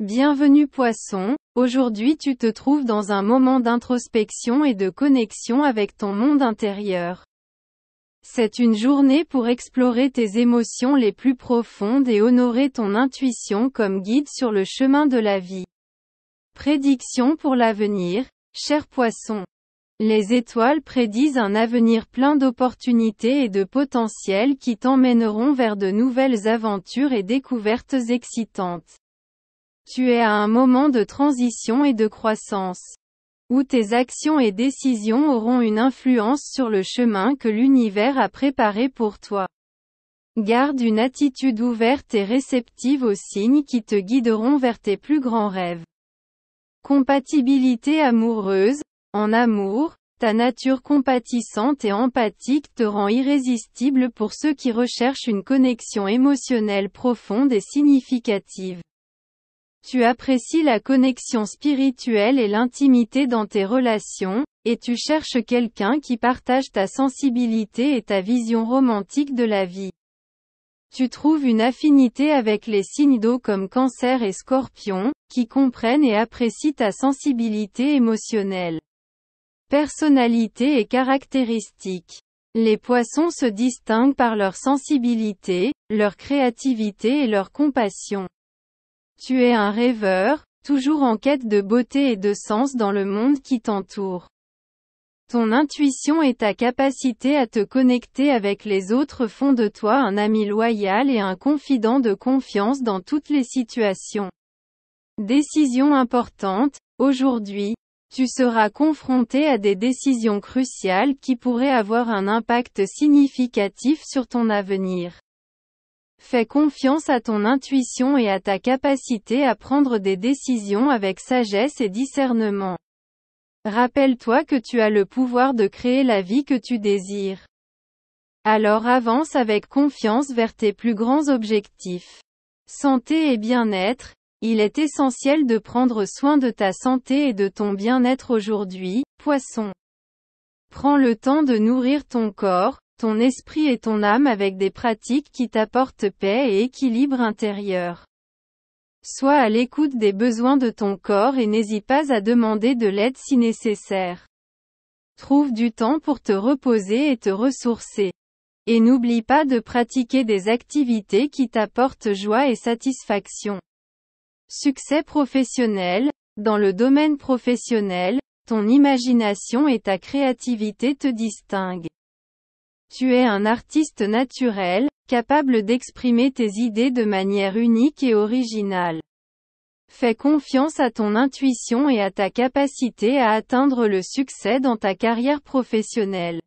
Bienvenue poisson, aujourd'hui tu te trouves dans un moment d'introspection et de connexion avec ton monde intérieur. C'est une journée pour explorer tes émotions les plus profondes et honorer ton intuition comme guide sur le chemin de la vie. Prédiction pour l'avenir, cher poisson. Les étoiles prédisent un avenir plein d'opportunités et de potentiels qui t'emmèneront vers de nouvelles aventures et découvertes excitantes. Tu es à un moment de transition et de croissance où tes actions et décisions auront une influence sur le chemin que l'univers a préparé pour toi. Garde une attitude ouverte et réceptive aux signes qui te guideront vers tes plus grands rêves. Compatibilité amoureuse, en amour, ta nature compatissante et empathique te rend irrésistible pour ceux qui recherchent une connexion émotionnelle profonde et significative. Tu apprécies la connexion spirituelle et l'intimité dans tes relations, et tu cherches quelqu'un qui partage ta sensibilité et ta vision romantique de la vie. Tu trouves une affinité avec les signes d'eau comme cancer et scorpion, qui comprennent et apprécient ta sensibilité émotionnelle. Personnalité et caractéristiques. Les poissons se distinguent par leur sensibilité, leur créativité et leur compassion. Tu es un rêveur, toujours en quête de beauté et de sens dans le monde qui t'entoure. Ton intuition et ta capacité à te connecter avec les autres font de toi un ami loyal et un confident de confiance dans toutes les situations. Décision importante, aujourd'hui, tu seras confronté à des décisions cruciales qui pourraient avoir un impact significatif sur ton avenir. Fais confiance à ton intuition et à ta capacité à prendre des décisions avec sagesse et discernement. Rappelle-toi que tu as le pouvoir de créer la vie que tu désires. Alors avance avec confiance vers tes plus grands objectifs. Santé et bien-être, il est essentiel de prendre soin de ta santé et de ton bien-être aujourd'hui, poisson. Prends le temps de nourrir ton corps, ton esprit et ton âme avec des pratiques qui t'apportent paix et équilibre intérieur. Sois à l'écoute des besoins de ton corps et n'hésite pas à demander de l'aide si nécessaire. Trouve du temps pour te reposer et te ressourcer. Et n'oublie pas de pratiquer des activités qui t'apportent joie et satisfaction. Succès professionnel, dans le domaine professionnel, ton imagination et ta créativité te distinguent. Tu es un artiste naturel, capable d'exprimer tes idées de manière unique et originale. Fais confiance à ton intuition et à ta capacité à atteindre le succès dans ta carrière professionnelle.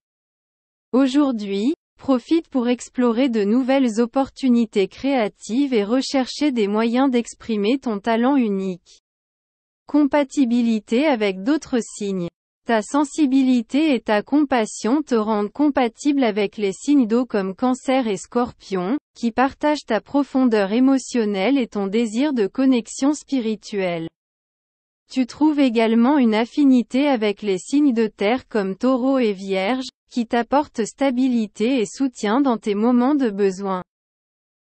Aujourd'hui, profite pour explorer de nouvelles opportunités créatives et rechercher des moyens d'exprimer ton talent unique. Compatibilité avec d'autres signes. Ta sensibilité et ta compassion te rendent compatible avec les signes d'eau comme cancer et scorpion, qui partagent ta profondeur émotionnelle et ton désir de connexion spirituelle. Tu trouves également une affinité avec les signes de terre comme taureau et vierge, qui t'apportent stabilité et soutien dans tes moments de besoin.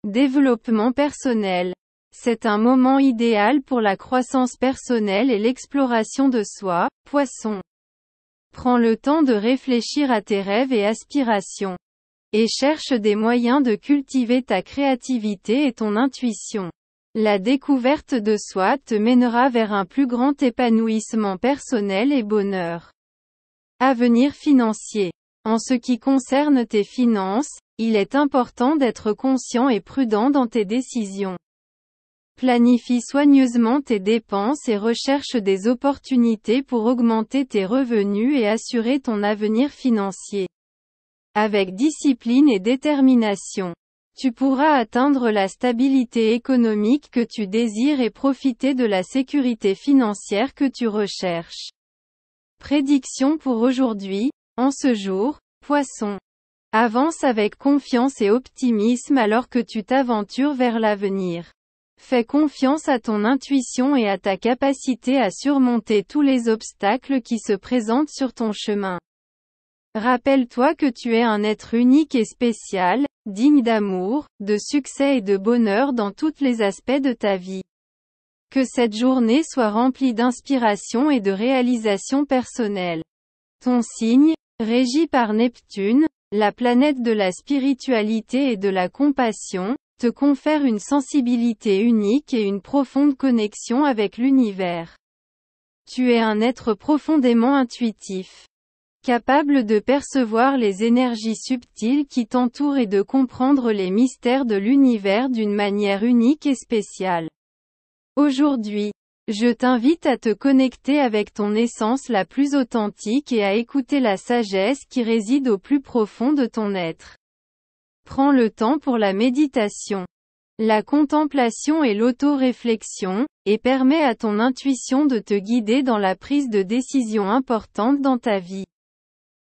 Développement personnel. C'est un moment idéal pour la croissance personnelle et l'exploration de soi, poisson. Prends le temps de réfléchir à tes rêves et aspirations. Et cherche des moyens de cultiver ta créativité et ton intuition. La découverte de soi te mènera vers un plus grand épanouissement personnel et bonheur. Avenir financier. En ce qui concerne tes finances, il est important d'être conscient et prudent dans tes décisions. Planifie soigneusement tes dépenses et recherche des opportunités pour augmenter tes revenus et assurer ton avenir financier. Avec discipline et détermination, tu pourras atteindre la stabilité économique que tu désires et profiter de la sécurité financière que tu recherches. Prédiction pour aujourd'hui, en ce jour, poisson. Avance avec confiance et optimisme alors que tu t'aventures vers l'avenir. Fais confiance à ton intuition et à ta capacité à surmonter tous les obstacles qui se présentent sur ton chemin. Rappelle-toi que tu es un être unique et spécial, digne d'amour, de succès et de bonheur dans tous les aspects de ta vie. Que cette journée soit remplie d'inspiration et de réalisation personnelle. Ton signe, régi par Neptune, la planète de la spiritualité et de la compassion, te confère une sensibilité unique et une profonde connexion avec l'univers. Tu es un être profondément intuitif, capable de percevoir les énergies subtiles qui t'entourent et de comprendre les mystères de l'univers d'une manière unique et spéciale. Aujourd'hui, je t'invite à te connecter avec ton essence la plus authentique et à écouter la sagesse qui réside au plus profond de ton être. Prends le temps pour la méditation. La contemplation et l'autoréflexion, et permet à ton intuition de te guider dans la prise de décisions importantes dans ta vie.